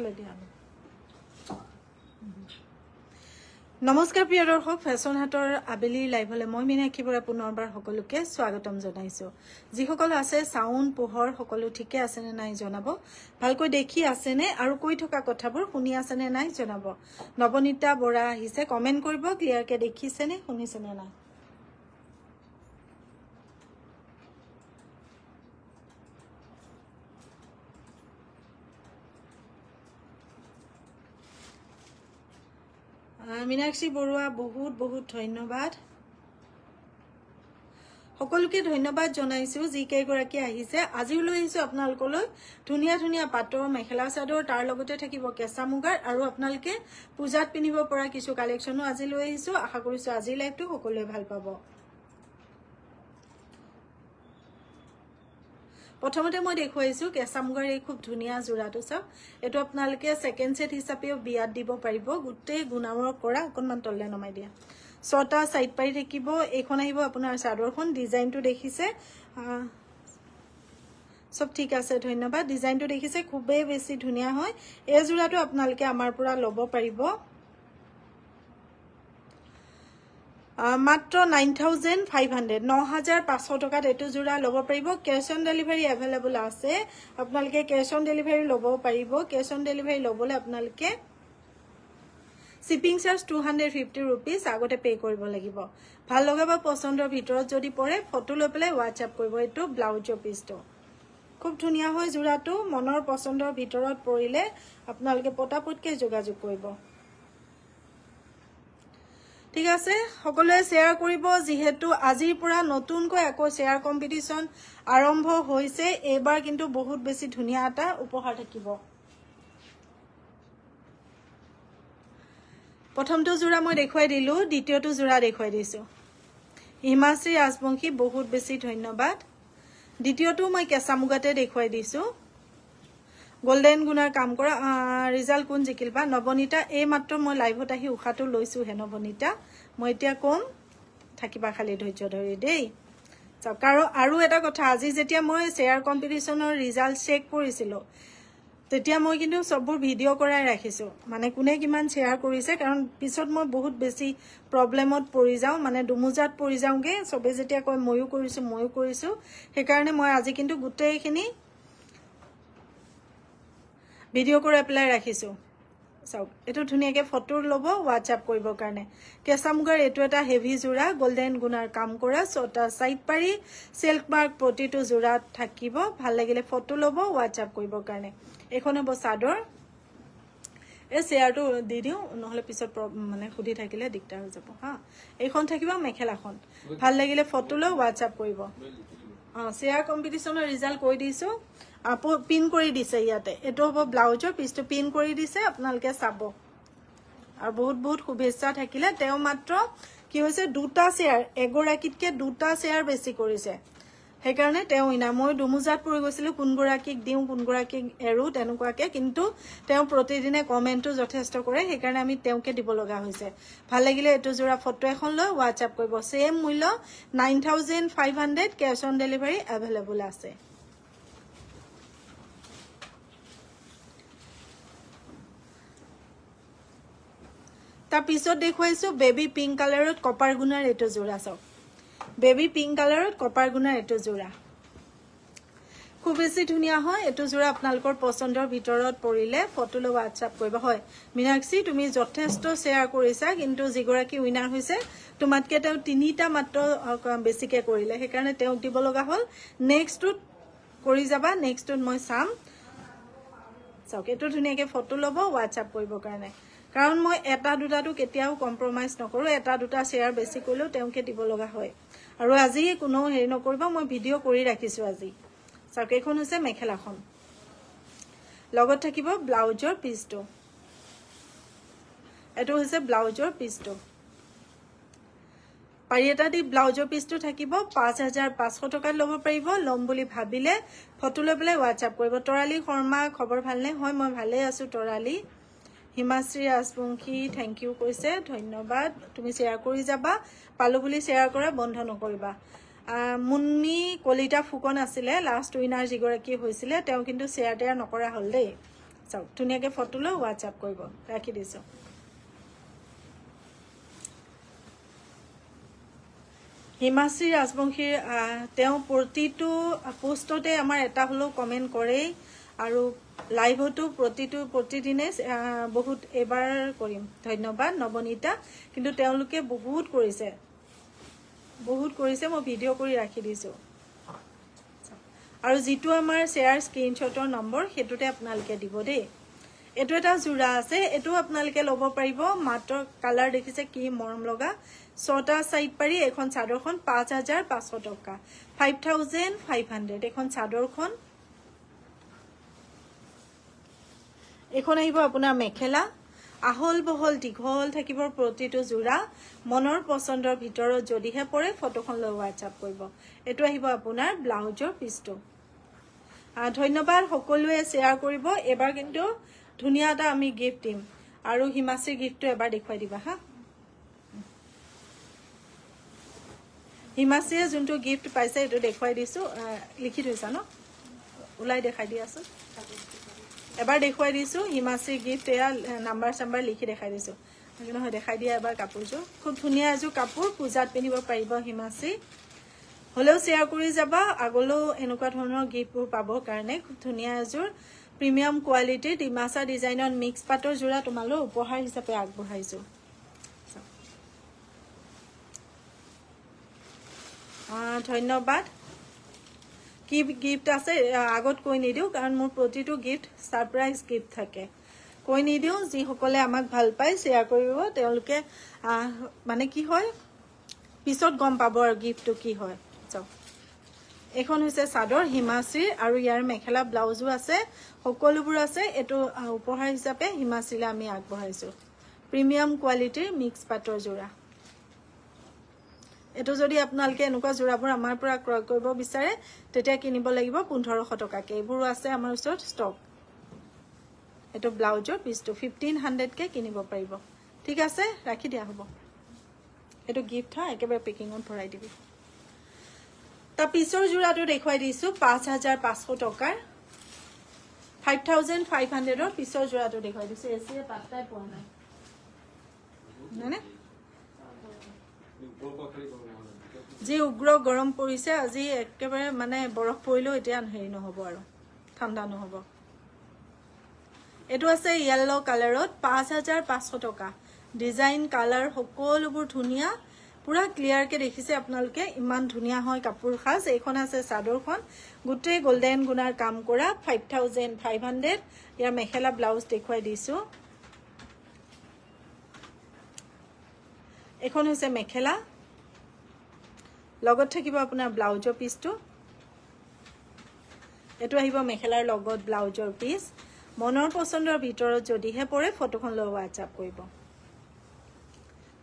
নমস্কাৰ প্ৰিয় দৰ্শক ফেশ্বন হাতৰ আবেলি লাইভলৈ মই মিনাক্ষী বৰা পুনৰবাৰ সকলোকে স্বাগতম জনাইছো যিসকল আছে চাউণ্ড পোহৰ সকলো ঠিকে আছে নে নাই জনাব ভালকৈ দেখি আছেনে আৰু কৈ থকা কথাবোৰ শুনি আছেনে নাই জনাব নৱনীতা বৰা আহিছে কমেণ্ট কৰিব ক্লিয়াৰকে দেখিছেনে শুনিছেনে নাই মীনাক্ষী বৰুৱা বহুত বহুত ধন্যবাদ সকলোকে ধন্যবাদ জনাইছো যি কেইগৰাকী আহিছে আজিও লৈ আহিছো আপোনালোকলৈ ধুনীয়া ধুনীয়া পাটৰ মেখেলা চাদৰ তাৰ লগতে থাকিব কেঁচা মুগাৰ আৰু আপোনালোকে পূজাত পিন্ধিব পৰা কিছু কালেকশ্যনো আজি লৈ আহিছো আশা কৰিছো আজিৰ লাইভটো সকলোৱে ভাল পাব প্ৰথমতে মই দেখুৱাইছোঁ কেঁচা মুগাৰ এই খুব ধুনীয়া যোৰাটো চাওক এইটো আপোনালোকে ছেকেণ্ড ছেট হিচাপেও বিয়াত দিব পাৰিব গোটেই গুণামৰ কৰা অকণমান তললৈ নমাই দিয়া ছটা চাইড পাৰি থাকিব এইখন আহিব আপোনাৰ চাদৰখন ডিজাইনটো দেখিছে চব ঠিক আছে ধন্যবাদ ডিজাইনটো দেখিছে খুবেই বেছি ধুনীয়া হয় এই যোৰাটো আপোনালোকে আমাৰ পৰা ল'ব পাৰিব মাত্ৰ নাইন থাউজেণ্ড ফাইভ হাণ্ড্ৰেড ন হাজাৰ পাঁচশ টকাত এইটো যোৰা ল'ব পাৰিব কেছ অন ডেলিভাৰী এভেইলেবল আছে আপোনালোকে কেছ অন ডেলিভাৰী ল'ব পাৰিব কেছ অন ডেলিভাৰী ল'বলৈ আপোনালোকে shipping charge two hundred fifty rupees আগতে পে' কৰিব লাগিব ভাল লগা বা পচন্দৰ ভিতৰত যদি পৰে ফটো লৈ পেলাই হোৱাটছএপ কৰিব এইটো ব্লাউজৰ পিচটো খুব ধুনীয়া হয় যোৰাটো মনৰ পচন্দৰ ভিতৰত পৰিলে আপোনালোকে পটাপতকৈ যোগাযোগ কৰিব ঠিক আছে সকলোৱে শ্বেয়াৰ কৰিব যিহেতু আজিৰ পৰা নতুনকৈ আকৌ শ্বেয়াৰ কম্পিটিশ্যন আৰম্ভ হৈছে এইবাৰ কিন্তু বহুত বেছি ধুনীয়া এটা উপহাৰ থাকিব প্ৰথমটো যোৰা মই দেখুৱাই দিলোঁ দ্বিতীয়টো যোৰা দেখুৱাই দিছোঁ হিমাশ্ৰী ৰাজবংশী বহুত বেছি ধন্যবাদ দ্বিতীয়টো মই কেঁচা মুগাতে দেখুৱাই দিছোঁ গোল্ডেন গুণাৰ কাম কৰা ৰিজাল্ট কোন জিকিল নৱনীতা এই মাত্ৰ মই লাইভত আহি উশাহটো লৈছোঁ হে নৱনীতা মই এতিয়া ক'ম থাকিবা খালি ধৈৰ্য ধৰি দেই চাওক কাৰণ আৰু এটা কথা আজি যেতিয়া মই শ্বেয়াৰ কম্পিটিশ্যনৰ ৰিজাল্ট চেক কৰিছিলোঁ তেতিয়া মই কিন্তু চববোৰ ভিডিঅ' কৰাই ৰাখিছোঁ মানে কোনে কিমান শ্বেয়াৰ কৰিছে কাৰণ পিছত মই বহুত বেছি প্ৰব্লেমত পৰি যাওঁ মানে দুমোজাত পৰি যাওঁগৈ চবে যেতিয়া কয় ময়ো কৰিছোঁ ময়ো কৰিছোঁ সেইকাৰণে মই আজি কিন্তু গোটেইখিনি ভিডিঅ' কৰি পেলাই ৰাখিছোঁ চাওক এইটো ধুনীয়াকৈ ফটো ল'ব হোৱাটছআপ কৰিবৰ কাৰণে কেঁচা মুগাৰ এইটো এটা হেভি যোৰা গল্ডেন গুণাৰ কাম কৰা ছটা চাইড পাৰি চিল্ক মাৰ্ক প্ৰতিটো যোৰাত থাকিব ভাল লাগিলে ফটো ল'ব হোৱাটছআপ কৰিবৰ কাৰণে এইখন হ'ব চাদৰ এই চেয়াৰটো দি দিওঁ নহ'লে পিছত মানে সুধি থাকিলে দিগদাৰ হৈ যাব হা এইখন থাকিব মেখেলাখন ভাল লাগিলে ফটো লওক হোৱাটছআপ কৰিব অঁ চেয়াৰ কম্পিটিশ্যনৰ ৰিজাল্ট কৈ দিছোঁ পিন কৰি দিছে ইয়াতে এইটো হ'ব ব্লাউজৰ পিচটো পিন কৰি দিছে আপোনালোকে চাব আৰু বহুত বহুত শুভেচ্ছা থাকিলে তেওঁ মাত্ৰ কি হৈছে দুটা চেয়াৰ এগৰাকীতকৈ দুটা চেয়াৰ বেছি কৰিছে সেইকাৰণে তেওঁ ইনা মই দুমোজাত পৰি গৈছিলোঁ কোনগৰাকীক দিওঁ কোনগৰাকীক এৰোঁ তেনেকুৱাকৈ কিন্তু তেওঁ প্ৰতিদিনে কমেণ্টটো যথেষ্ট কৰে সেইকাৰণে আমি তেওঁকে দিব লগা হৈছে ভাল লাগিলে এইটো যোৰা ফটো এখন লৈ হোৱাটছআপ কৰিব ছেম মূল্য nine thousand five hundred cash on delivery available আছে তাৰপিছত দেখুৱাইছো দেখুৱাইছোঁ বেবী পিংক কালাৰত কপাৰ গুণাৰ এইটো যোৰা চাওক বেবী পিংক কালাৰত কপাৰ গুণাৰ এইটো যোৰা খুব বেছি ধুনীয়া হয় এইটো যোৰা আপোনালোকৰ পচন্দৰ ভিতৰত পৰিলে ফটো লৈ হোৱাটছআপ কৰিব হয় মিনাক্ষী তুমি যথেষ্ট শ্বেয়াৰ কৰিছা কিন্তু যিগৰাকী উইনাৰ হৈছে তোমাতকৈ তেওঁ তিনিটা মাত্ৰ বেছিকৈ কৰিলে সেইকাৰণে তেওঁক দিব লগা হ'ল নেক্সটটোত কৰি যাবা নেক্সটটোত মই চাম চাওক এইটো ধুনীয়াকৈ ফটো ল'ব হোৱাটছআপ কৰিবৰ কাৰণে কাৰণ মই এটা দুটাটো কেতিয়াও কম্প্ৰমাইজ নকৰোঁ এটা দুটা শ্বেয়াৰ বেছি কৰিলেও তেওঁকে দিব লগা হয় আৰু আজি কোনো হেৰি নকৰিব মই ভিডিঅ' কৰি ৰাখিছোঁ আজি চাওক এইখন হৈছে মেখেলাখন লগত থাকিব ব্লাউজৰ পিচটো এইটো হৈছে ব্লাউজৰ পিচটো পাৰি এটা দি ব্লাউজৰ পিচটো থাকিব পাঁচ হাজাৰ পাঁচশ টকাত ল'ব পাৰিব ল'ম বুলি ভাবিলে ফটো লৈ পেলাই হোৱাটছআপ কৰিব তৰালি শৰ্মা খবৰ ভালনে হয় মই ভালেই আছোঁ তৰালি হিমাশ্ৰী ৰাজবংশী থেংক ইউ কৈছে ধন্যবাদ তুমি শ্বেয়াৰ কৰি যাবা পালোঁ বুলি শ্বেয়াৰ কৰা বন্ধ নকৰিবা মুন্নি কলিতা ফুকন আছিলে লাষ্ট উইনাৰ যিগৰাকী হৈছিলে তেওঁ কিন্তু শ্বেয়াৰ টেয়াৰ নকৰা হ'ল দেই চাওক ধুনীয়াকৈ ফটো লৈ হোৱাটছআপ কৰিব ৰাখি দিছোঁ হিমাশ্ৰী ৰাজবংশীৰ তেওঁ প্ৰতিটো পোষ্টতে আমাৰ এটা হ'লেও কমেণ্ট কৰেই আৰু লাইভতো প্ৰতিটো প্ৰতিদিনে বহুত এইবাৰ কৰিম ধন্যবাদ নৱনীতা কিন্তু তেওঁলোকে বহুত কৰিছে বহুত কৰিছে মই ভিডিঅ' কৰি ৰাখি দিছোঁ আৰু যিটো আমাৰ শ্বেয়াৰ স্ক্ৰীণশ্বটৰ নম্বৰ সেইটোতে আপোনালোকে দিব দেই এইটো এটা যোৰা আছে এইটো আপোনালোকে ল'ব পাৰিব মাত্ৰ কালাৰ দেখিছে কি মৰম লগা ছটা চাইড পাৰি এখন চাদৰখন পাঁচ হাজাৰ পাঁচশ টকা ফাইভ থাউজেণ্ড ফাইভ হাণ্ড্ৰেড এখন চাদৰখন এইখন আহিব আপোনাৰ মেখেলা আহল বহল দীঘল থাকিব প্ৰতিটো যোৰা মনৰ পচন্দৰ ভিতৰত যদিহে পৰে ফটোখন লৈ হোৱাটছআপ কৰিব এইটো আহিব আপোনাৰ ব্লাউজৰ পিছটো ধন্যবাদ সকলোৱে শ্বেয়াৰ কৰিব এবাৰ কিন্তু ধুনীয়া এটা আমি গিফ্ট দিম আৰু হিমাচীৰ গিফ্টটো এবাৰ দেখুৱাই দিবা হা হিমাচীয়ে যোনটো গিফ্ট পাইছে সেইটো দেখুৱাই দিছোঁ লিখি থৈছা ন ওলাই দেখাই দিয়াচোন এবাৰ দেখুৱাই দিছোঁ হিমাশ্ৰী গিফ্ট এয়া নাম্বাৰ চাম্বাৰ লিখি দেখাই দিছোঁ নহয় দেখাই দিয়া এবাৰ কাপোৰযোৰ খুব ধুনীয়া এযোৰ কাপোৰ পূজাত পিন্ধিব পাৰিব হিমাশ্ৰী হ'লেও শ্বেয়াৰ কৰি যাবা আগলৈও এনেকুৱা ধৰণৰ গিফ্টবোৰ পাবৰ কাৰণে খুব ধুনীয়া এযোৰ প্ৰিমিয়াম কোৱালিটিৰ ডিমাচা ডিজাইনত মিক্স পাটৰ যোৰা তোমালৈ উপহাৰ হিচাপে আগবঢ়াইছোঁ ধন্যবাদ কি গিফ্ট আছে আগত কৈ নিদিওঁ কাৰণ মোৰ প্ৰতিটো গিফ্ট ছাৰপ্ৰাইজ গিফ্ট থাকে কৈ নিদিওঁ যিসকলে আমাক ভাল পায় শ্বেয়াৰ কৰিব তেওঁলোকে মানে কি হয় পিছত গম পাব আৰু গিফ্টটো কি হয় চাওক এইখন হৈছে চাদৰ হিমাশ্ৰী আৰু ইয়াৰ মেখেলা ব্লাউজো আছে সকলোবোৰ আছে এইটো উপহাৰ হিচাপে হিমাশ্ৰীলৈ আমি আগবঢ়াইছোঁ প্ৰিমিয়াম কোৱালিটিৰ মিক্স পাটৰ যোৰা এইটো যদি আপোনালোকে এনেকুৱা যোৰাবোৰ আমাৰ পৰা ক্ৰয় কৰিব বিচাৰে তেতিয়া কিনিব লাগিব পোন্ধৰশ টকাকে এইবোৰো আছে আমাৰ ওচৰত ষ্টক এইটো ব্লাউজৰ পিচটো ফিফটিন হাণ্ড্ৰেডকে কিনিব পাৰিব ঠিক আছে ৰাখি দিয়া হ'ব এইটো গিফ্ট হয় একেবাৰে পেকিঙত ভৰাই দিবি তাৰ পিছৰ যোৰাটো দেখুৱাই দিছোঁ পাঁচ হাজাৰ পাঁচশ টকাৰ ফাইভ থাউজেণ্ড ফাইভ হাণ্ড্ৰেডৰ পিছৰ যোৰাটো দেখুৱাই দিছোঁ এ চিয়ে পাত্তাই পোৱা নাই যি উগ্ৰ গৰম পৰিছে আজি একেবাৰে মানে বৰফ পৰিলেও এতিয়া হেৰি নহ'ব আৰু ঠাণ্ডা নহ'ব এইটো আছে য়েল্ল' কালাৰত পাঁচ হাজাৰ পাঁচশ টকা ডিজাইন কালাৰ সকলোবোৰ ধুনীয়া পুৰা ক্লিয়াৰকৈ দেখিছে আপোনালোকে ইমান ধুনীয়া হয় কাপোৰ সাজ এইখন আছে চাদৰখন গোটেই গল্ডেন গুণাৰ কাম কৰা ফাইভ থাউজেণ্ড ফাইভ হাণ্ড্ৰেড ইয়াৰ মেখেলা ব্লাউজ দেখুৱাই দিছো এখন হৈছে মেখেলা লগত থাকিব আপোনাৰ ব্লাউজৰ পিচটো এইটো আহিব মেখেলাৰ লগত ব্লাউজৰ পিচ মনৰ পচন্দৰ ভিতৰত যদিহে পৰে ফটোখন লৈ হোৱাটছআপ কৰিব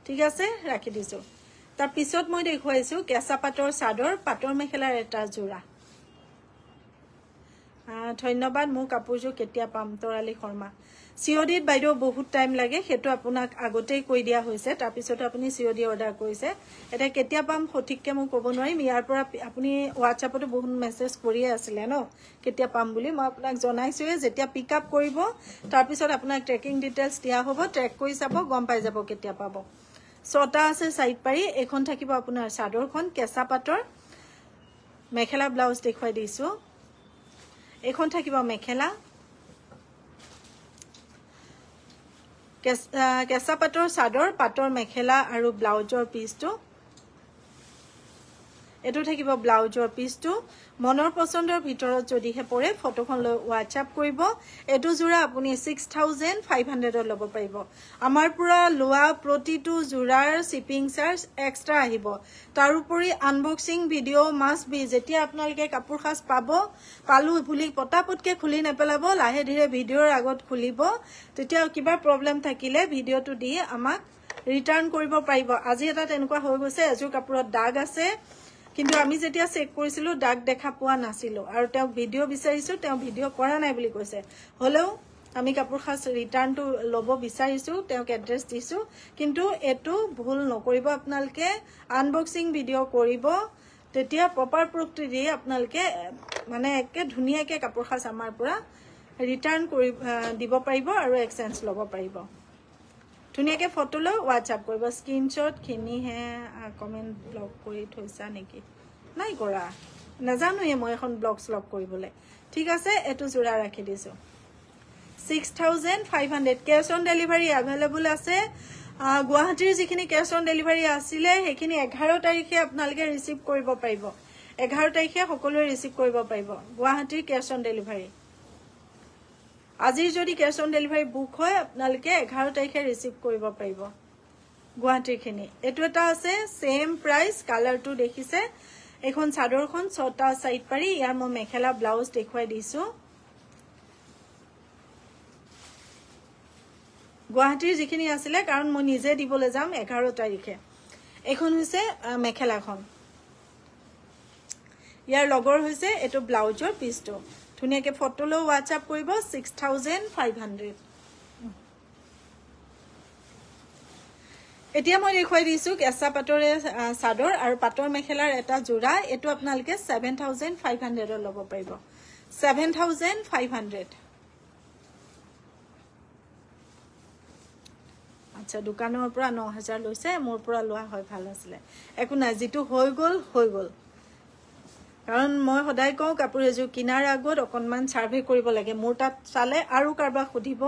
ঠিক আছে ৰাখি দিছোঁ তাৰপিছত মই দেখুৱাইছোঁ কেঁচা পাটৰ চাদৰ পাটৰ মেখেলাৰ এটা যোৰা ধন্যবাদ মোৰ কাপোৰযোৰ কেতিয়া পাম তৰালি শৰ্মা চিঅডিত বাইদেউ বহুত টাইম লাগে সেইটো আপোনাক আগতেই কৈ দিয়া হৈছে তাৰপিছতো আপুনি চিঅডি অৰ্ডাৰ কৰিছে এতিয়া কেতিয়া পাম সঠিককৈ মই ক'ব নোৱাৰিম ইয়াৰ পৰা আপুনি হোৱাটছআপতো বহুত মেছেজ কৰিয়ে আছিলে ন কেতিয়া পাম বুলি মই আপোনাক জনাইছোঁৱে যেতিয়া পিক আপ কৰিব তাৰপিছত আপোনাক ট্ৰেকিং ডিটেইলছ দিয়া হ'ব ট্ৰেক কৰি চাব গম পাই যাব কেতিয়া পাব ছটা আছে চাইড পাৰি এইখন থাকিব আপোনাৰ চাদৰখন কেঁচা পাটৰ মেখেলা ব্লাউজ দেখুৱাই দিছোঁ এইখন থাকিব মেখেলা কেঁচা পাটৰ চাদৰ পাটৰ মেখেলা আৰু ব্লাউজৰ পিচটো এইটো থাকিব ব্লাউজৰ পিচটো মনৰ পচন্দৰ ভিতৰত যদিহে পৰে ফটোখন লৈ হোৱাটছআপ কৰিব এইটো যোৰা আপুনি ছিক্স থাউজেণ্ড ফাইভ হাণ্ড্ৰেডত ল'ব পাৰিব আমাৰ পৰা লোৱা প্ৰতিটো যোৰাৰ শ্বিপিং চাৰ্জ এক্সট্ৰা আহিব তাৰোপৰি আনবক্সিং ভিডিঅ' মাছ বি যেতিয়া আপোনালোকে কাপোৰ সাজ পাব পালোঁ বুলি পটাপতকৈ খুলি নেপেলাব লাহে ধীৰে ভিডিঅ'ৰ আগত খুলিব তেতিয়া কিবা প্ৰব্লেম থাকিলে ভিডিঅ'টো দি আমাক ৰিটাৰ্ণ কৰিব পাৰিব আজি এটা তেনেকুৱা হৈ গৈছে এযোৰ কাপোৰত দাগ আছে কিন্তু আমি যেতিয়া চেক কৰিছিলোঁ দাগ দেখা পোৱা নাছিলোঁ আৰু তেওঁক ভিডিঅ' বিচাৰিছোঁ তেওঁ ভিডিঅ' কৰা নাই বুলি কৈছে হ'লেও আমি কাপোৰ সাজ ৰিটাৰ্ণটো ল'ব বিচাৰিছোঁ তেওঁক এড্ৰেছ দিছোঁ কিন্তু এইটো ভুল নকৰিব আপোনালোকে আনবক্সিং ভিডিঅ' কৰিব তেতিয়া প্ৰপাৰ প্ৰক্তি দি আপোনালোকে মানে একে ধুনীয়াকৈ কাপোৰ সাজ আমাৰ পৰা ৰিটাৰ্ণ কৰি দিব পাৰিব আৰু এক্সেঞ্জ ল'ব পাৰিব ধুনীয়াকৈ ফটো লৈ হোৱাটছআপ কৰিব স্ক্ৰীনশ্বটখিনিহে কমেণ্ট ব্লগ কৰি থৈছা নেকি নাই কৰা নাজানোৱে মই এখন ব্লগ শ্লগ কৰিবলৈ ঠিক আছে এইটো যোৰা ৰাখি দিছোঁ six thousand five hundred cash on delivery available আছে গুৱাহাটীৰ যিখিনি কেছ অন ডেলিভাৰী আছিলে সেইখিনি এঘাৰ তাৰিখে আপোনালোকে ৰিচিভ কৰিব পাৰিব এঘাৰ তাৰিখে সকলোৱে ৰিচিভ কৰিব পাৰিব গুৱাহাটীৰ কেছ অন ডেলিভাৰী আজি যদি কেছ অন ডেলিভাৰী বুক হয় আপনাদেৰ এগাৰো তাৰিখে ৰিসিভ কৰব গুহাটিখিনি এইটো এটা আছে সেম প্ৰাইচ কালাৰটো দেখিছে এইখন চাদৰখন ছটা চাইড পাৰি ইয়াৰ মই মেখেলা ব্লাউজ দেখুৱাই দিছো গুৱাহাটীৰ যিখিনি আছিলে কাৰণ মই নিজে দিবলৈ যাম এঘাৰ তাৰিখে এইখন হৈছে মেখেলাখন ইয়াৰ লগৰ হৈছে এইটো ব্লাউজৰ পিসটা ধুনীয়াকে ফটোলে হোৱাটছআপ কৰিব ছিক্স থাউজেণ্ড ফাইভ হাণ্ড্ৰেড এতিয়া মই দেখুৱাই দিছোঁ কেঁচা পাটৰে চাদৰ আৰু পাটৰ মেখেলাৰ এটা যোৰা এইটো আপোনালোকে ছেভেন থাউজেণ্ড ফাইভ হাণ্ড্ৰেডত ল'ব পাৰিব ছেভেন থাউজেণ্ড ফাইভ হাণ্ড্ৰেড আচ্ছা দোকানৰ পৰা ন হাজাৰ লৈছে মোৰ পৰা লোৱা হয় ভাল আছিলে একো নাই যিটো হৈ গ'ল হৈ গ'ল কাৰণ মই সদায় কওঁ কাপোৰ এযোৰ কিনাৰ আগত অকণমান ছাৰ্ভে কৰিব লাগে মোৰ তাত চালে আৰু কাৰোবাক সুধিব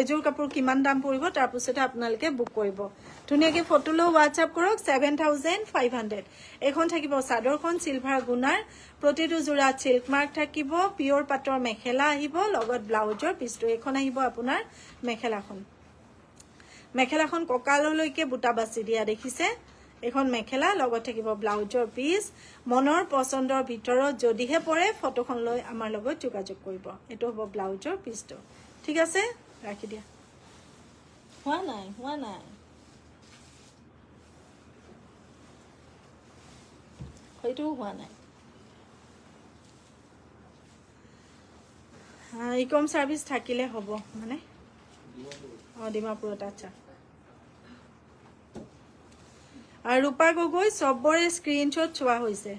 এযোৰ কাপোৰ কিমান দাম পৰিব তাৰপিছতে আপোনালোকে বুক কৰিব ধুনীয়াকৈ ফটো লৈ হোৱাটছআপ কৰক ছেভেন থাউজেণ্ড ফাইভ হাণ্ড্ৰেড এইখন থাকিব চাদৰখন চিলভাৰ গুণাৰ প্ৰতিটো যোৰাত চিল্ক মাৰ্ক থাকিব পিয়ৰ পাটৰ মেখেলা আহিব লগত ব্লাউজৰ পিচটো এইখন আহিব আপোনাৰ মেখেলাখন মেখেলাখন কঁকাললৈকে বুটা বাচি দিয়া দেখিছে এখন মেখেলা লগত থাকিব ব্লাউজৰ পিচ মনৰ পচন্দৰ ভিতৰত যদিহে পৰে ফটোখন লৈ আমাৰ লগত যোগাযোগ কৰিব এইটো হ'ব ব্লাউজৰ পিচটো ঠিক আছে ৰাখি দিয়া হোৱা নাই হোৱা নাই সেইটোও হোৱা নাই ই চাৰ্ভিচ থাকিলে হ'ব মানে অঁ ডিমাপুৰত আচ্ছা আর রূপা গগৈ সবরে স্ক্রিনশট চা হয়েছে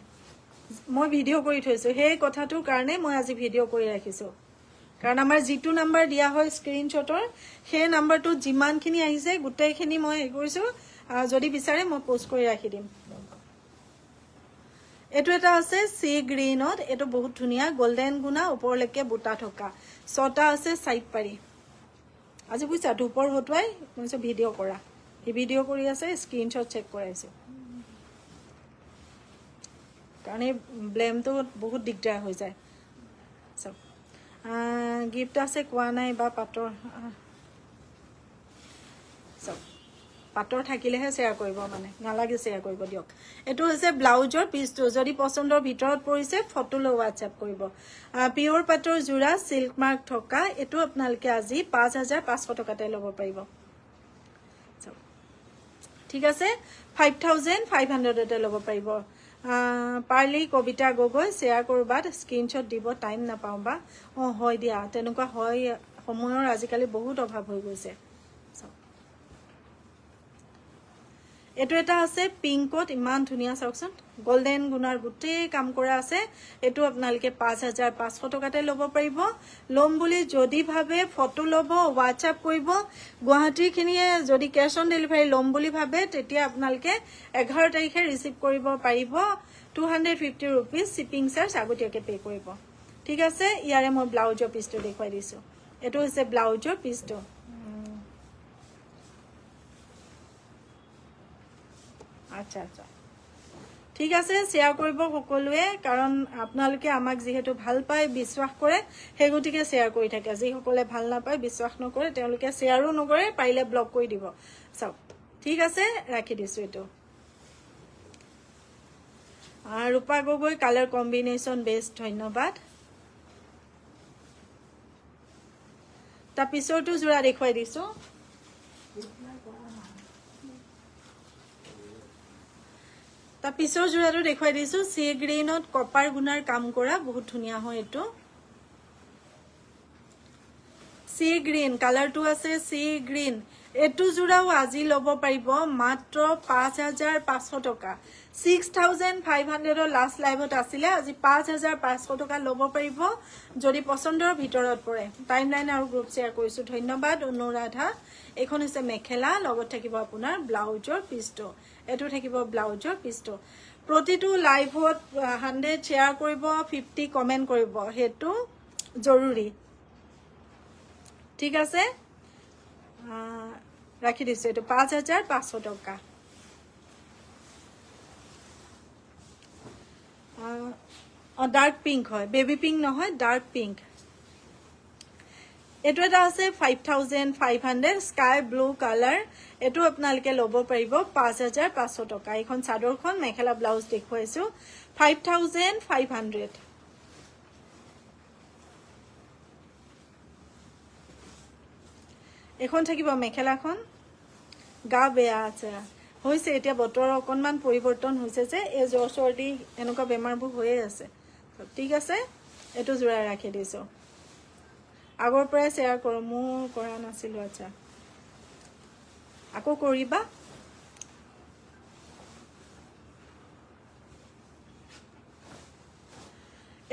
মানে ভিডিও করে থাকো সেই কথাটার কারণে মানে আজি ভিডিও করে রাখিছো কারণ আমার যুক্ত নাম্বার দিয়া হয় স্ক্রিনশটর সেই নাম্বারট যিমান আছে গোটেখিন মানে করছো যদি বিচার মানে পোস্ট করে রাখি দিম এইটো এটা আছে চি গ্ৰীণত এইটো বহুত ধুনীয়া গল্ডেন গুণা ওপৰলৈকে বুটা থকা ছটা আছে চাইড পাৰি আজি বুঝছা ধূপৰ হতুয়াই ভিডিও কৰা সি ভিডিঅ' কৰি আছে স্ক্ৰীনশ্বট চেক কৰাইছে কাৰণে ব্লেমটো বহুত দিগদাৰ হৈ যায় চাওক গিফ্ট আছে কোৱা নাই বা পাটৰ চাওক পাটৰ থাকিলেহে শ্বেয়াৰ কৰিব মানে নালাগে শ্বেয়াৰ কৰিব দিয়ক এইটো হৈছে ব্লাউজৰ পিচটো যদি পচন্দৰ ভিতৰত পৰিছে ফটো লৈ হোৱাটছএপ কৰিব পিয়ৰ পাটৰ যোৰা চিল্ক মাৰ্ক থকা এইটো আপোনালোকে আজি পাঁচ হাজাৰ পাঁচশ টকাতে ল'ব পাৰিব ঠিক আছে ফাইভ থাউজেণ্ড ফাইভ হাণ্ড্ৰেডতে ল'ব পাৰিব পাৰ্লি কবিতা গগৈ শ্বেয়াৰ ক'ৰবাত স্ক্ৰীণশ্বট দিব টাইম নাপাওঁ বা অঁ হয় দিয়া তেনেকুৱা হয় সময়ৰ আজিকালি বহুত অভাৱ হৈ গৈছে এইটো এটা আছে পিংকত ইমান ধুনীয়া চাওকচোন গল্ডেন গুণাৰ গোটেই কাম কৰা আছে এইটো আপোনালোকে পাঁচ হাজাৰ পাঁচশ টকাতে ল'ব পাৰিব ল'ম বুলি যদি ভাবে ফটো ল'ব হোৱাটছআপ কৰিব গুৱাহাটীখিনিয়ে যদি কেছ অন ডেলিভাৰী ল'ম বুলি ভাবে তেতিয়া আপোনালোকে এঘাৰ তাৰিখে ৰিচিভ কৰিব পাৰিব two hundred fifty rupees shipping charge আগতীয়াকৈ পে' কৰিব ঠিক আছে ইয়াৰে মই ব্লাউজৰ পিচটো দেখুৱাই দিছোঁ এইটো হৈছে ব্লাউজৰ পিচটো আচ্ছা আচ্ছা ঠিক আছে শ্বেয়াৰ কৰিব সকলোৱে কাৰণ আপোনালোকে আমাক যিহেতু ভাল পায় বিশ্বাস কৰে সেই গতিকে শ্বেয়াৰ কৰি থাকে যিসকলে ভাল নাপায় বিশ্বাস নকৰে তেওঁলোকে শ্বেয়াৰো নকৰে পাৰিলে ব্লক কৰি দিব চাওক ঠিক আছে ৰাখি দিছোঁ এইটো Rupa Gogoi colour combination best ধন্যবাদ তাৰ পিছৰটো যোৰা দেখুৱাই দিছোঁ তাৰ পিছৰ যোৰাটো দেখুৱাই দিছো চি গ্ৰেইনত কপাৰ গুণাৰ কাম কৰা বহুত ধুনীয়া হয় এইটো চি গ্ৰীণ কালাৰটো আছে চি গ্ৰীণ এইটো যোৰাও আজি ল'ব পাৰিব মাত্ৰ পাঁচ হাজাৰ পাঁচশ টকা ছিক্স থাউজেণ্ড ফাইভ হাণ্ড্ৰেডৰ লাষ্ট লাইভত আছিলে আজি পাঁচ হাজাৰ পাঁচশ টকা ল'ব পাৰিব যদি পচন্দৰ ভিতৰত পৰে টাইম লাইন আৰু গ্ৰুপ শ্বেয়াৰ কৰিছোঁ ধন্যবাদ অনুৰাধা এইখন হৈছে মেখেলা লগত থাকিব আপোনাৰ ব্লাউজৰ পিচটো এইটো থাকিব ব্লাউজৰ পিছটো প্ৰতিটো লাইভত হাণ্ড্ৰেড শ্বেয়াৰ কৰিব ফিফটি কমেণ্ট কৰিব সেইটো জৰুৰী ঠিক আছে ৰাখি দিছোঁ এইটো পাঁচ হাজাৰ পাঁচশ টকা ডাৰ্ক পিংক হয় বেবী পিংক নহয় ডাৰ্ক পিংক এইটো এটা আছে five thousand five hundred sky blue colour এইটো আপোনালোকে ল'ব পাৰিব পাঁচ হাজাৰ পাঁচশ টকা এইখন চাদৰখন মেখেলা ব্লাউজ দেখুৱাইছোঁ ফাইভ থাউজেণ্ড ফাইভ হাণ্ড্ৰেড এইখন থাকিব মেখেলাখন গা বেয়া আছে হৈছে এতিয়া বতৰৰ অকণমান পৰিৱৰ্তন হৈছে যে এই জ্বৰ চৰ্দি এনেকুৱা বেমাৰবোৰ হৈয়ে আছে ঠিক আছে এইটো যোৰা ৰাখি দিছোঁ আগৰ পৰাই শ্বেয়াৰ কৰোঁ মোৰ কৰা নাছিলোঁ আচ্ছা আকৌ কৰিবা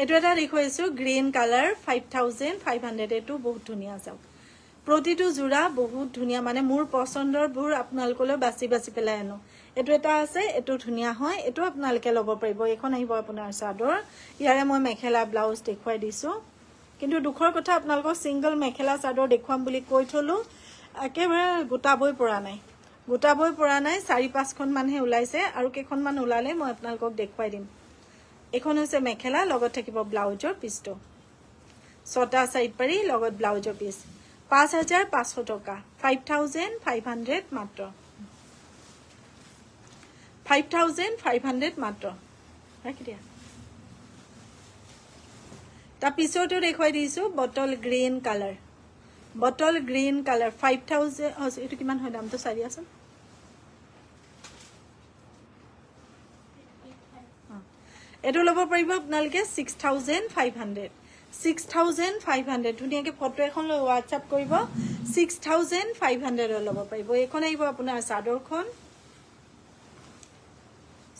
এইটো এটা দেখুৱাইছোঁ green colour five thousand five hundred এইটো বহুত ধুনীয়া চাওক প্ৰতিটো যোৰা বহুত ধুনীয়া মানে মোৰ পচন্দৰবোৰ আপোনালোকলৈ বাচি বাচি পেলাই আনো এইটো এটা আছে এইটো ধুনীয়া হয় এইটো আপোনালোকে ল'ব পাৰিব এইখন আহিব আপোনাৰ চাদৰ ইয়াৰে মই মেখেলা ব্লাউজ দেখুৱাই দিছোঁ কিন্তু দুখৰ কথা আপোনালোকক ছিংগল মেখেলা চাদৰ দেখুৱাম বুলি কৈ থলোঁ একেবাৰে গোটাবই পৰা নাই গোটাবই পৰা নাই চাৰি পাঁচখনমানহে ওলাইছে আৰু কেইখনমান ওলালে মই আপোনালোকক দেখুৱাই দিম এইখন হৈছে মেখেলা লগত থাকিব ব্লাউজৰ পিচটো ছটা চাৰি পাৰি লগত ব্লাউজৰ পিচ পাঁচ হাজাৰ পাঁচশ টকা ফাইভ থাউজেণ্ড ফাইভ হাণ্ড্ৰেড মাত্ৰ ফাইভ থাউজেণ্ড ফাইভ হাণ্ড্ৰেড মাত্ৰ ৰাখি দিয়া তাৰ পিছৰটো দেখুৱাই দিছোঁ bottle green colour bottle green colour five thousand এইটো কিমান হয় দামটো চাৰি আছে এইটো ল'ব পাৰিব আপোনালোকে six thousand five hundred six thousand five hundred ধুনীয়াকৈ ফটো এখন লৈ হোৱাটছআপ কৰিব ছিক্স থাউজেণ্ড ফাইভ হাণ্ড্ৰেডত ল'ব পাৰিব এইখন আহিব আপোনাৰ চাদৰখন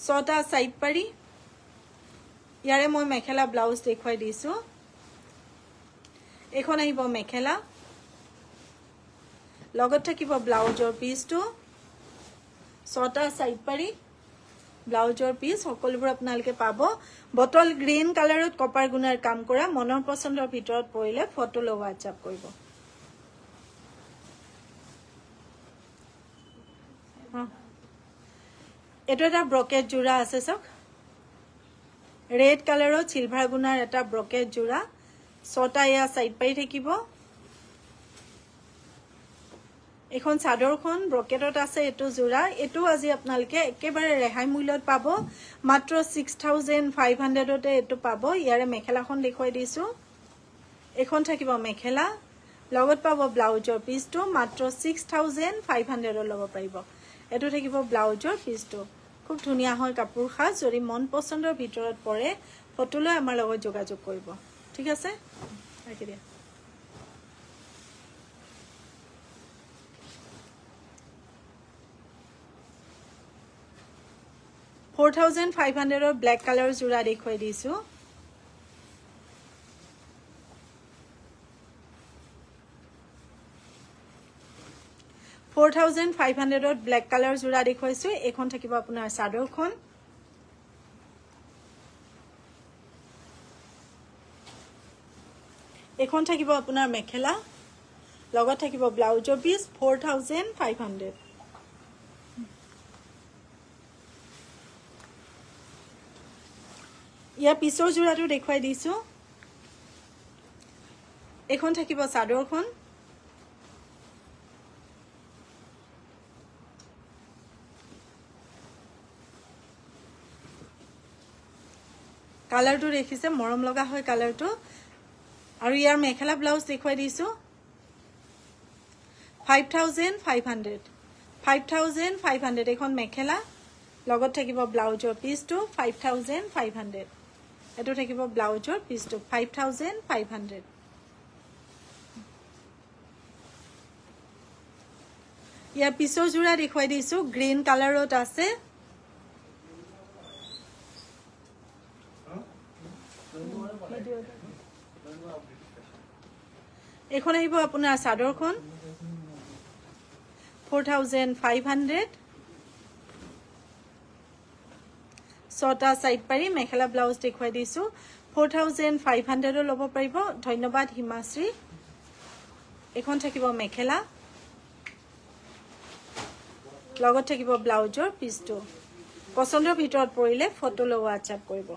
ছটা চাইড পাৰি ইয়াৰে মই মেখেলা ব্লাউজ দেখুৱাই দিছোঁ এখন আহিব মেখেলা লগত থাকিব ব্লাউজৰ পিচটো ছটা চাইড পাৰি ব্লাউজৰ পিচ সকলোবোৰ আপোনালোকে পাব বটল গ্ৰীণ কালাৰত কপাৰ গুণাৰ কাম কৰা মনৰ পচন্দৰ ভিতৰত পৰিলে ফটো লৈ হোৱাটছআপ কৰিব এইটো এটা ব্ৰকেট যোৰা আছে চাওক ৰেড কালাৰত চিলভাৰ গুণাৰ এটা ব্ৰকেট যোৰা ছটা এয়া চাইড পাৰি থাকিব এইখন চাদৰখন ব্ৰকেটত আছে এইটো যোৰা এইটো আজি আপোনালোকে একেবাৰে ৰেহাই মূল্যত পাব মাত্ৰ ছিক্স থাউজেণ্ড ফাইভ হাণ্ড্ৰেডতে এইটো পাব ইয়াৰে মেখেলাখন দেখুৱাই দিছোঁ এইখন থাকিব মেখেলা লগত পাব ব্লাউজৰ পিচটো মাত্ৰ ছিক্স থাউজেণ্ড ফাইভ হাণ্ড্ৰেডত ল'ব পাৰিব এইটো থাকিব ব্লাউজৰ পিচটো খুব ধুনীয়া হয় কাপোৰ সাজ যদি মন পচন্দৰ ভিতৰত পৰে ফটোলৈ আমাৰ লগত যোগাযোগ কৰিব ঠিক আছে ৰাখি দিয়া ফ'ৰ থাউজেণ্ড ফাইভ হাণ্ড্ৰেডৰ ব্লেক কালাৰ যোৰা দেখুৱাই দিছোঁ ফ'ৰ থাউজেণ্ড ফাইভ হাণ্ড্ৰেডত ব্লেক কালাৰ যোৰা দেখুৱাইছোঁ এইখন থাকিব আপোনাৰ চাদৰখন এখন থাকিব আপোনাৰ মেখেলা লগত থাকিব ব্লাউজৰ piece four thousand five hundred ইয়াৰ পিছৰ যোৰাটো দেখুৱাই দিছোঁ এখন থাকিব চাদৰখন কালাৰটো দেখিছে মৰম লগা হয় কালাৰটো আৰু ইয়াৰ মেখেলা ব্লাউজ দেখুৱাই দিছোঁ five thousand five hundred five thousand five hundred এইখন মেখেলা লগত থাকিব ব্লাউজৰ পিচটো ফাইভ থাউজেণ্ড ফাইভ হাণ্ড্ৰেড এইটো থাকিব ব্লাউজৰ পিচটো ফাইভ থাউজেণ্ড ফাইভ হাণ্ড্ৰেড ইয়াৰ পিছৰ যোৰা দেখুৱাই দিছোঁ গ্ৰীণ কালাৰত আছে এখন আহিব আপোনাৰ চাদৰখন ফ'ৰ থাউজেণ্ড ফাইভ হাণ্ড্ৰেড ছটা চাইড পাৰি মেখেলা ব্লাউজ দেখুৱাই দিছোঁ ফ'ৰ থাউজেণ্ড ফাইভ হাণ্ড্ৰেডো ল'ব পাৰিব ধন্যবাদ হিমাশ্ৰী এখন থাকিব মেখেলা লগত থাকিব ব্লাউজৰ পিচটো পচন্দৰ ভিতৰত পৰিলে ফটো লওঁ হোৱাটছআপ কৰিব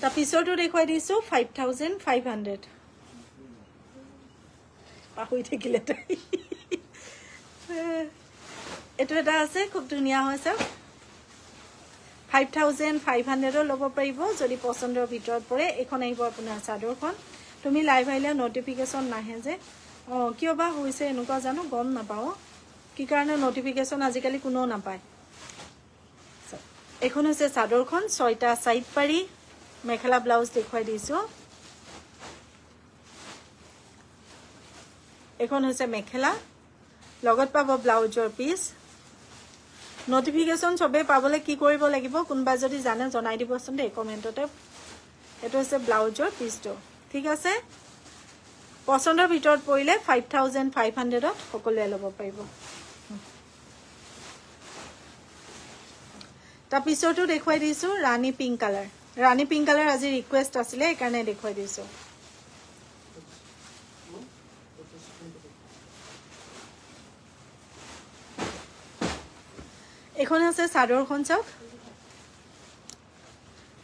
তা পিছৰটো দেখুৱাই দিছোঁ ফাইভ থাউজেণ্ড ফাইভ হাণ্ড্ৰেড পাহৰি থাকিলে এইটো এটা আছে খুব ধুনীয়া হয় ছাৰ ফাইভ থাউজেণ্ড ফাইভ হাণ্ড্ৰেডৰ ল'ব পাৰিব যদি পচন্দৰ ভিতৰত পৰে এইখন আহিব আপোনাৰ চাদৰখন তুমি লাইভ আহিলে নটিফিকেশ্যন নাহে যে অঁ কিয় বা হৈছে এনেকুৱা জানো গম নাপাওঁ কি কাৰণে নটিফিকেশ্যন আজিকালি কোনেও নাপায় এইখন হৈছে চাদৰখন ছয়টা চাইড পাৰি মেখেলা ব্লাউজ দেখুৱাই দিছোঁ এইখন হৈছে মেখেলা লগত পাব ব্লাউজৰ পিচ নটিফিকেশ্যন চবেই পাবলৈ কি কৰিব লাগিব কোনোবাই যদি জানে জনাই দিবচোন দেই কমেণ্টতে এইটো হৈছে ব্লাউজৰ পিচটো ঠিক আছে পচন্দৰ ভিতৰত পৰিলে ফাইভ থাউজেণ্ড ফাইভ হাণ্ড্ৰেডত সকলোৱে ল'ব পাৰিব তাৰপিছতো দেখুৱাই দিছোঁ ৰাণী পিংক কালাৰ ৰাণী পিংক কালাৰ আজি ৰিকুৱেষ্ট আছিলে সেইকাৰণে দেখুৱাই দিছোঁ এইখন আছে চাদৰখন চাওক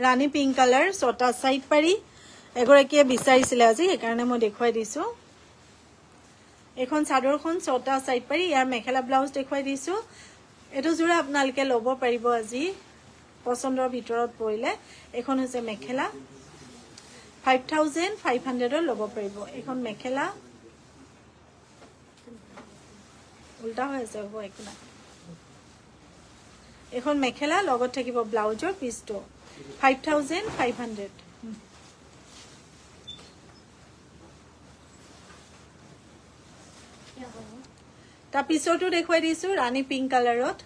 ৰাণী পিংক কালাৰ ছটা চাইড পাৰি এগৰাকীয়ে বিচাৰিছিলে আজি সেইকাৰণে মই দেখুৱাই দিছোঁ এইখন চাদৰখন ছটা চাইড পাৰি ইয়াৰ মেখেলা ব্লাউজ দেখুৱাই দিছোঁ এইটো যোৰা আপোনালোকে ল'ব পাৰিব আজি পচন্দৰ ভিতৰত পৰিলে এইখন হৈছে মেখেলা ফাইভ থাউজেণ্ড ফাইভ হাণ্ড্ৰেডত ল'ব পাৰিব এইখন মেখেলা উল্টা হৈ আছে হ'ব একো নাই এইখন মেখেলা লগত থাকিব ব্লাউজৰ পিচটো ফাইভ থাউজেণ্ড ফাইভ হাণ্ড্ৰেড তাৰ পিছৰটো দেখুৱাই দিছোঁ ৰাণী পিংক কালাৰত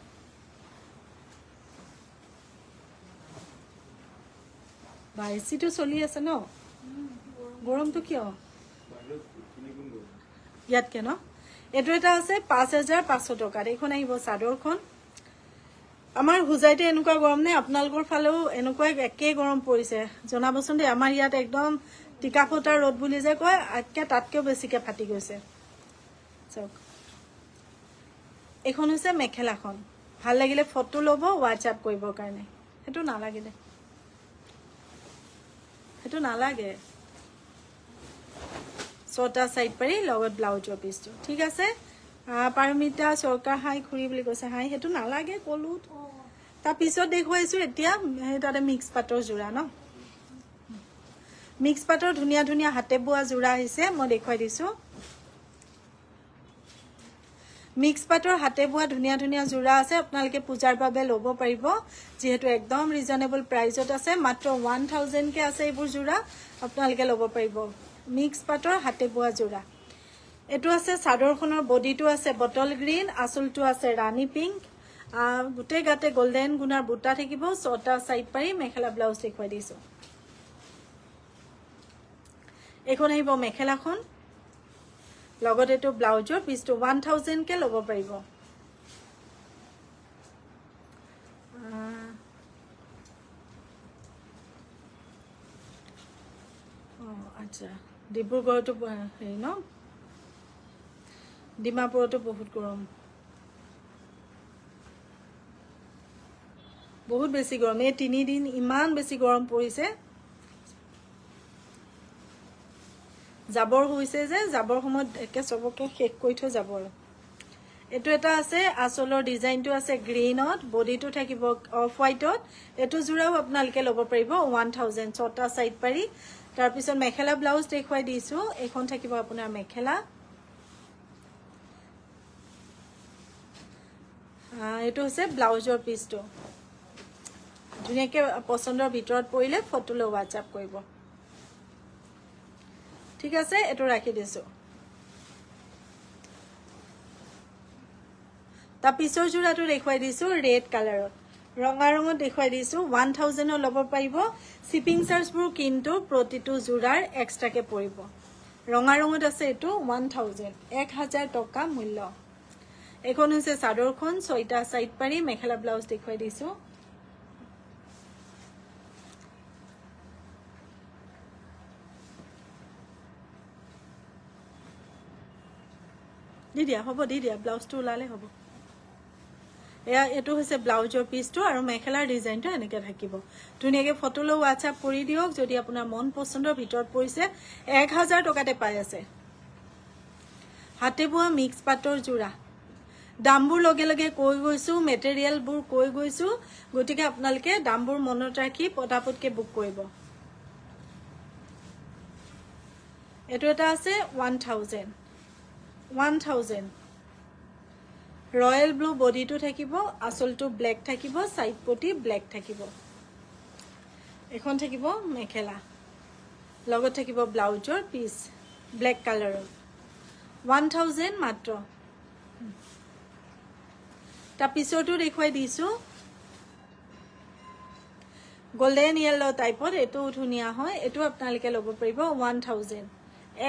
বা এচিটো চলি আছে ন গৰমটো কিয় ইয়াতকে ন এইটো এটা আছে পাঁচ হেজাৰ পাঁচশ টকাত এইখন আহিব চাদৰখন আমাৰ হোজাইতে এনেকুৱা গৰম নে আপোনালোকৰ ফালেও এনেকুৱা একেই গৰম পৰিছে জনাবচোন দেই আমাৰ ইয়াত একদম টিকা ফটা ৰ'দ বুলি যে কয় আতকৈ তাতকৈ বেছিকৈ ফাটি গৈছে চাওক এইখন হৈছে মেখেলাখন ভাল লাগিলে ফটো ল'ব হোৱাটছআপ কৰিবৰ কাৰণে সেইটো নালাগিলে সেইটো নালাগে ছটা চাইড পাৰি লগত ব্লাউজৰ পিচটো ঠিক আছে পাৰমিতা চৰকাৰ হাই খুৰী বুলি কৈছে হাই সেইটো নালাগে কলো তাৰপিছত দেখুৱাইছো এতিয়া সেই তাতে মিক্স পাটৰ যোৰা ন মিক্স পাটৰ ধুনীয়া ধুনীয়া হাতে বোৱা যোৰা আহিছে মই দেখুৱাই দিছোঁ মিক্স পাটৰ হাতে বোৱা ধুনীয়া ধুনীয়া যোৰা আছে আপোনালোকে পূজাৰ বাবে ল'ব পাৰিব যিহেতু একদম ৰিজনেবল প্ৰাইজত আছে মাত্ৰ ওৱান থাউজেণ্ডকৈ আছে এইবোৰ যোৰা আপোনালোকে ল'ব পাৰিব মিক্স পাটৰ হাতে বোৱা যোৰা এইটো আছে চাদৰখনৰ বডিটো আছে বটল গ্ৰীণ আঁচলটো আছে ৰাণী পিংক গোটেই গাতে গল্ডেন গুণাৰ বুটা থাকিব ছটা চাইড পাৰি মেখেলা ব্লাউজ দেখুৱাই দিছোঁ এইখন আহিব মেখেলাখন লগতে তো ব্লাউজৰ পিছটো 1000 কে লব পাৰিব ডিব্ৰুগড়তো বহুত গৰম বহুত বেছি গৰম এই তিনিদিন ইমান বেছি গৰম পৰিছে জাবৰ হৈছে যে জাবৰ সময়ত একে সবকে শেষ কৰি থৈ যাব আৰু এইটো এটা আছে আচলৰ ডিজাইনটো আছে গ্ৰীণত বডিটো থাকিব অফ হোৱাইটত এইটো যোৰাও আপোনালোকে ল'ব পাৰিব ওৱান থাউজেণ্ড ছটা চাইড পাৰি তাৰপিছত মেখেলা ব্লাউজ দেখুৱাই দিছোঁ এইখন থাকিব আপোনাৰ মেখেলা এইটো হৈছে ব্লাউজৰ পিচটো ধুনীয়াকৈ পচন্দৰ ভিতৰত পৰিলে ফটো লৈ হোৱাটছআপ কৰিব ঠিক আছে এইটো ৰাখি দিছো তাৰ পিছৰ যোৰাটো দেখুৱাই দিছো ৰেড কালাৰত ৰঙা ৰঙত দেখুৱাই দিছো ওৱান থাউজেণ্ডত লব পাৰিব শ্বিপিং চাৰ্জবোৰ কিন্তু প্ৰতিটো যোৰাৰ এক্সট্ৰাকে পৰিব ৰঙা ৰঙত আছে এইটো ওৱান থাউজেণ্ড এক হাজাৰ টকা মূল্য এখন হৈছে সাদৰখন ছয়টা সাইড পাৰি মেখেলা ব্লাউজ দেখুৱাই দিছো দি দিয়া হ'ব দি দিয়া ব্লাউজটো ওলালে হ'ব এয়া এইটো হৈছে ব্লাউজৰ পিচটো আৰু মেখেলাৰ ডিজাইনটো এনেকৈ থাকিব ধুনীয়াকৈ ফটো লৈ হোৱাটছআপ কৰি দিয়ক যদি আপোনাৰ মন পচন্দৰ ভিতৰত পৰিছে এক হাজাৰ টকাতে পাই আছে হাতে বোৱা মিক্স পাটৰ যোৰা দামবোৰ লগে লগে কৈ গৈছোঁ মেটেৰিয়েলবোৰ কৈ গৈছোঁ গতিকে আপোনালোকে দামবোৰ মনত ৰাখি পটাপটকৈ বুক কৰিব এইটো এটা আছে one thousand one thousand royal blue বডিটো থাকিব আচলটো ব্লেক থাকিব চাইড প্ৰতি ব্লেক থাকিব এখন থাকিব মেখেলা লগত থাকিব ব্লাউজৰ পিচ ব্লেক কালাৰৰ ওৱান থাউজেণ্ড মাত্ৰ তাৰ পিছৰটো দেখুৱাই দিছোঁ গল্ডেন য়েল্ল' টাইপত এইটোও ধুনীয়া হয় এইটো আপোনালোকে ল'ব পাৰিব ওৱান থাউজেণ্ড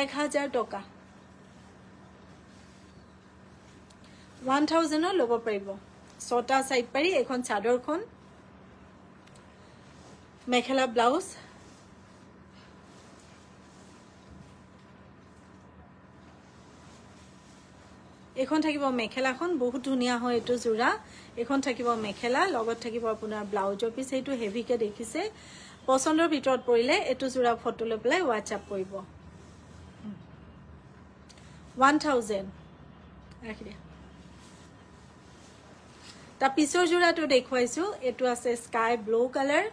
এক হাজাৰ টকা ওয়ান থাউজেন্ড লোব পারব ছটা সাইড পারি এখন চাদর মেখেলা ব্লাউজ এখন থাকিব মেখেলা বহুত ধুনিয়া হয় এটো জোড়া এখন থাকিব মেখেলা লগত থাকিব আপনার ব্লাউজর পিস এই হেভিকে দেখিছে পছন্দর ভিতর পড়লে এটো জোড়া ফটো লো পেলায় হোয়াটসঅ্যাপ করব ওয়ান থাউজেন্ড রাখি দিয়া তাৰ পিছৰ যোৰাটো দেখুৱাইছোঁ এইটো আছে স্কাই ব্লু কালাৰ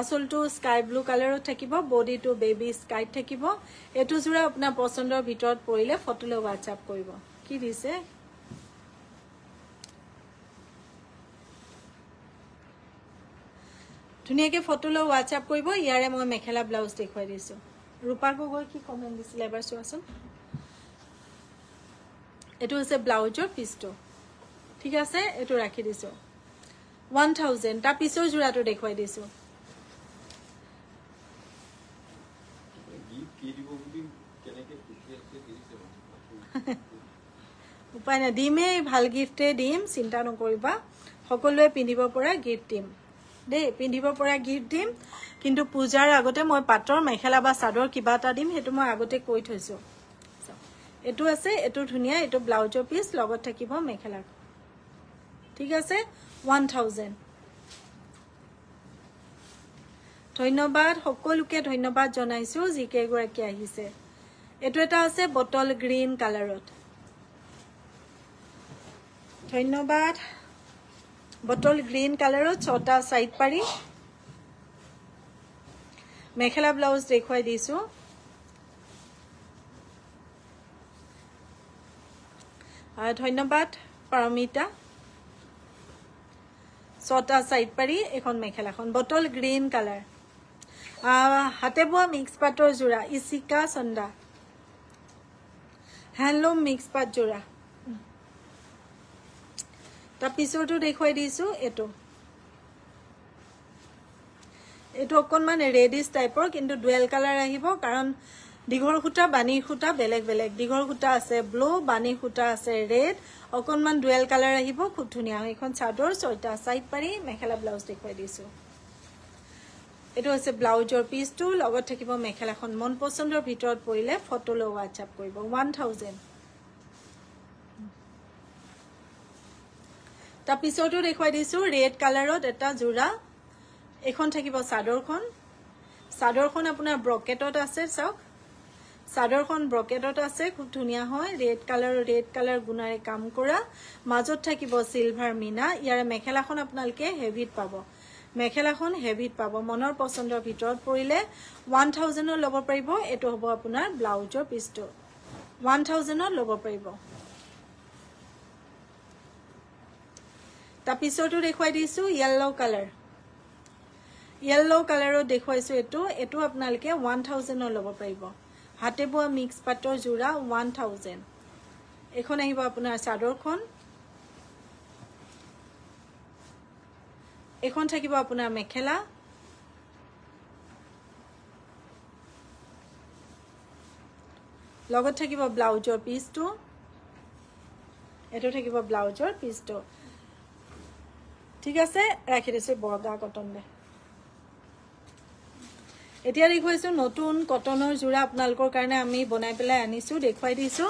আচলটো স্কাই ব্লু কালাৰত থাকিব বডিটো বেবী স্কাইত থাকিব এইটো যোৰা আপোনাৰ পচন্দৰ ভিতৰত পৰিলে ফটোলৈ হোৱাটছআপ কৰিব কি দিছে ধুনীয়াকৈ ফটোলৈ হোৱাটছআপ কৰিব ইয়াৰে মই মেখেলা ব্লাউজ দেখুৱাই দিছো ৰূপা গগৈ কি কমেণ্ট দিছিলে এবাৰ চোৱাচোন এইটো হৈছে ব্লাউজৰ পিছটো ঠিক আছে এইটো ৰাখি দিছো ওৱান থাউজেণ্ড তাৰ পিছৰ যোৰাটো দেখুৱাই দিছো উপায় নাই দিমেই ভাল গিফ্টেই দিম চিন্তা নকৰিবা সকলোৱে পিন্ধিব পৰা গিফ্ট দিম দেই পিন্ধিব পৰা গিফ্ট দিম কিন্তু পূজাৰ আগতে মই পাটৰ মেখেলা বা চাদৰ কিবা এটা দিম সেইটো মই আগতে কৈ থৈছোঁ এইটো আছে এইটো ধুনীয়া এইটো ব্লাউজৰ পিচ লগত থাকিব মেখেলাখন ঠিক আছে ওয়ান থাউজেণ্ড ধন্যবাদ সকলোকে ধন্যবাদ জনাইছো যিকেইগৰাকী আহিছে এইটো এটা আছে বটল গ্ৰীণ কালাৰত ধন্যবাদ বটল গ্ৰীণ কালাৰত ছটা চাইড পাৰি মেখেলা ব্লাউজ দেখুৱাই দিছোঁ ধন্যবাদ পাৰমিতা ছটা চাইড পাৰি এখন মেখেলাখন বটল গ্ৰীন কালাৰ হাতে বোৱা মিক্স পাটৰ যোৰা ইচিকা চন্দা হেণ্ডলুম মিক্স পাট যোৰা তাৰ পিছৰটো দেখুৱাই দিছোঁ এইটো এইটো অকণমান ৰেডিছ টাইপৰ কিন্তু ডুৱেল কালাৰ আহিব কাৰণ দীঘল সূতা বাণীৰ সূতা বেলেগ বেলেগ দীঘল সূতা আছে ব্লু বাণীৰ সূতা আছে ৰেড অকণমান ডুৱেল কালাৰ আহিব খুব ধুনীয়া এইখন চাদৰ ছয়টা চাইড পাৰি মেখেলা ব্লাউজ দেখুৱাই দিছোঁ এইটো হৈছে ব্লাউজৰ পিচটো লগত থাকিব মেখেলাখন মন পচন্দৰ ভিতৰত পৰিলে ফটো লৈ হোৱাটছআপ কৰিব ওৱান থাউজেণ্ড তাৰপিছৰটো দেখুৱাই দিছো ৰেড কালাৰত এটা যোৰা এইখন থাকিব চাদৰখন চাদৰখন আপোনাৰ ব্ৰকেটত আছে চাওক চাদৰখন ব্ৰকেটত আছে খুব ধুনীয়া হয় ৰেড কালাৰ ৰেড কালাৰ গুণাৰে কাম কৰা মাজত থাকিব চিলভাৰ মিনা ইয়াৰে মেখেলাখন আপোনালোকে হেভিত পাব মেখেলাখন হেভিত পাব মনৰ পচন্দৰ ভিতৰত পৰিলে ওৱান থাউজেণ্ডত ল'ব পাৰিব এইটো হ'ব আপোনাৰ ব্লাউজৰ পিচটো ওৱান থাউজেণ্ডত ল'ব পাৰিব তাৰ পিছৰটো দেখুৱাই দিছোঁ য়েল্ল' কালাৰ য়েল্ল' কালাৰত দেখুৱাইছোঁ এইটো এইটো আপোনালোকে ওৱান থাউজেণ্ডত ল'ব পাৰিব হাতে বোৱা মিক্স পাটৰ যোৰা ওৱান থাউজেণ্ড এখন আহিব আপোনাৰ চাদৰখন এখন থাকিব আপোনাৰ মেখেলা লগত থাকিব ব্লাউজৰ পিচটো এইটো থাকিব ব্লাউজৰ পিচটো ঠিক আছে ৰাখি দিছোঁ বগা কটন দে এতিয়া দেখুৱাইছো নতুন কটনৰ যোৰা আপোনালোকৰ কাৰণে আমি বনাই পেলাই আনিছোঁ দেখুৱাই দিছো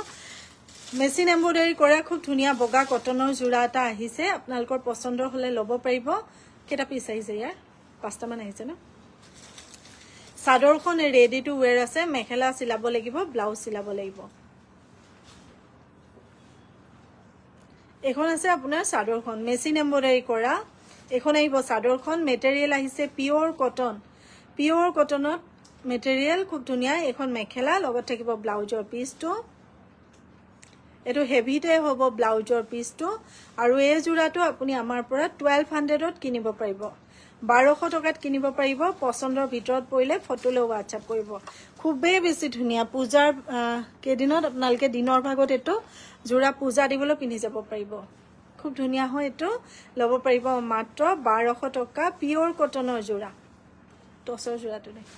মেচিন এম্ব্ৰইডাৰী কৰা খুব ধুনীয়া বগা কটনৰ যোৰা এটা আহিছে আপোনালোকৰ পচন্দৰ হ'লে ল'ব পাৰিব কেইটা পিচ আহিছে ইয়াৰ পাঁচটামান আহিছে ন চাদৰখন ৰেডি টু ৱেৰ আছে মেখেলা চিলাব লাগিব ব্লাউজ চিলাব লাগিব এইখন আছে আপোনাৰ চাদৰখন মেচিন এম্ব্ৰইডাৰী কৰা এইখন আহিব চাদৰখন মেটেৰিয়েল আহিছে পিয়ৰ কটন পিয়র কটনত মেটেরিয়াল খুব ধুনিয়া এখন মেখেলা লগত থাকিব ব্লাউজর পিসটো এটো হেভিতে হব ব্লাউজর পিসটো আর এ জোড়াটো আপনি আমার পর টুয়েলভ হান্ড্রেডত কিনব পাৰিব। বাৰোশ টাকাত কিনব পাৰিব পছন্দর ভিতর পড়লে ফটোলে হোয়াটসঅ্যাপ করব খুবই বেশি ধুনিয়া পূজার কেদিন আপনার দিনের ভাগত এটো জোড়া পূজা দিবলে পিঁধি যাব পাৰিব। খুব ধুনিয়া হয় এটো লব পাৰিব মাত্ৰ বাৰোশ টাকা পিওৰ কটনেৰ জোড়া টচৰ যোৰাটো দেখি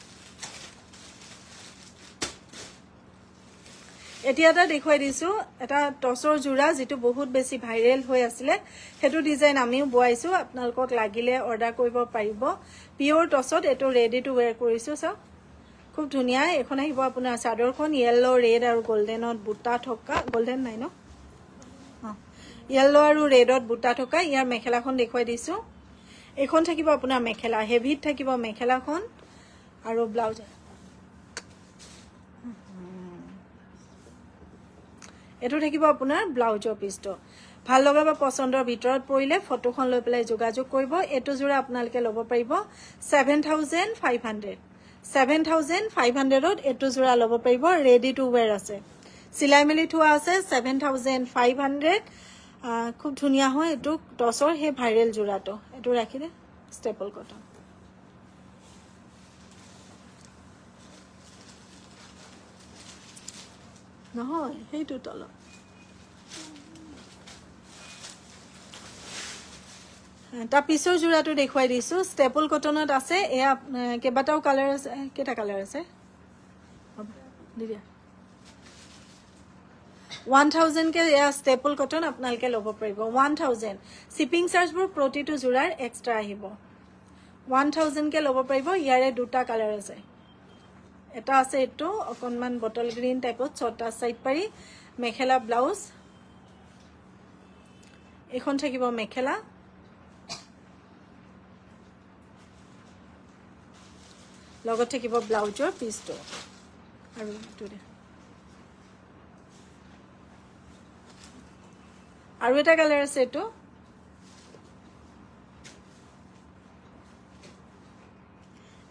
এতিয়া এটা দেখুৱাই দিছোঁ এটা টচৰ যোৰা যিটো বহুত বেছি ভাইৰেল হৈ আছিলে সেইটো ডিজাইন আমিও বোৱাইছোঁ আপোনালোকক লাগিলে অৰ্ডাৰ কৰিব পাৰিব পিয়ৰ টচত এইটো ৰেডি টু ৱেৰ কৰিছোঁ চাওক খুব ধুনীয়া এখন আহিব আপোনাৰ চাদৰখন য়েল্ল' ৰেড আৰু গল্ডেনত বুটা থকা গল্ডেন নাই ন অঁ য়েল্ল' আৰু ৰেডত বুটা থকা ইয়াৰ মেখেলাখন দেখুৱাই দিছোঁ এখন থাকিব আপোনাৰ মেখেলা হেভিত থাকিব মেখেলাখন আৰু ব্লাউজ এইটো থাকিব আপোনাৰ ব্লাউজৰ পিছটো ভাল লগা বা পচন্দৰ ভিতৰত পৰিলে ফটোখন লৈ পেলাই যোগাযোগ কৰিব এইটো যোৰা আপোনালোকে ল'ব পাৰিব seven thousand five hundred seven thousand five হাণ্ড্ৰেডত এইটো যোৰা ল'ব পাৰিব ৰেডি টু ৱেৰ আছে চিলাই মেলি থোৱা আছে ছেভেন থাউজেণ্ড ফাইভ হাণ্ড্ৰেড খুব ধুনীয়া হয় এইটো টচৰ সেই ভাইৰেল যোৰাটো এইটো ৰাখিলে ষ্টেপল কটন নহয় সেইটো তলত তাৰ পিছৰ যোৰাটো দেখুৱাই দিছোঁ ষ্টেপল কটনত আছে এয়া কেইবাটাও কালাৰ আছে কেইটা কালাৰ আছে দি দিয়া ওৱান থাউজেণ্ডকে ষ্টেপল কটন আপোনালোকে ল'ব পাৰিব ওৱান থাউজেণ্ড শ্বিপিং চাৰ্জবোৰ প্ৰতিটো যোৰাৰ এক্সট্ৰা আহিব ওৱান থাউজেণ্ডকে ল'ব পাৰিব ইয়াৰে দুটা কালাৰ আছে এটা আছে এইটো অকণমান বটল গ্ৰীণ টাইপত ছটা চাইড পাৰি মেখেলা ব্লাউজ এইখন থাকিব মেখেলা লগত থাকিব ব্লাউজৰ পিচটো আৰু এইটো দিয়া আৰু এটা কালাৰ আছে এইটো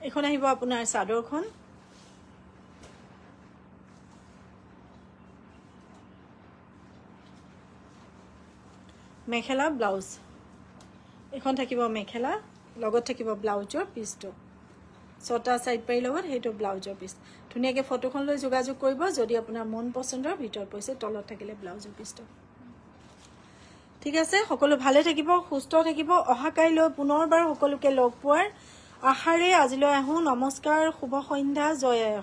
এইখন আহিব আপোনাৰ চাদৰখন মেখেলা ব্লাউজ এইখন থাকিব মেখেলা লগত থাকিব ব্লাউজৰ পিচটো ছটা চাইড পাৰি লগত সেইটো ব্লাউজৰ পিচ ধুনীয়াকৈ ফটোখন লৈ যোগাযোগ কৰিব যদি আপোনাৰ মন পচন্দৰ ভিতৰত পৰিছে তলত থাকিলে ব্লাউজৰ পিচটো ঠিক আছে সকলো ভালে থাকিব সুস্থ থাকিব অহা কাইলৈ পুনৰবাৰ সকলোকে লগ পোৱাৰ আশাৰে আজিলৈ আহোঁ নমস্কাৰ শুভ সন্ধ্যা জয়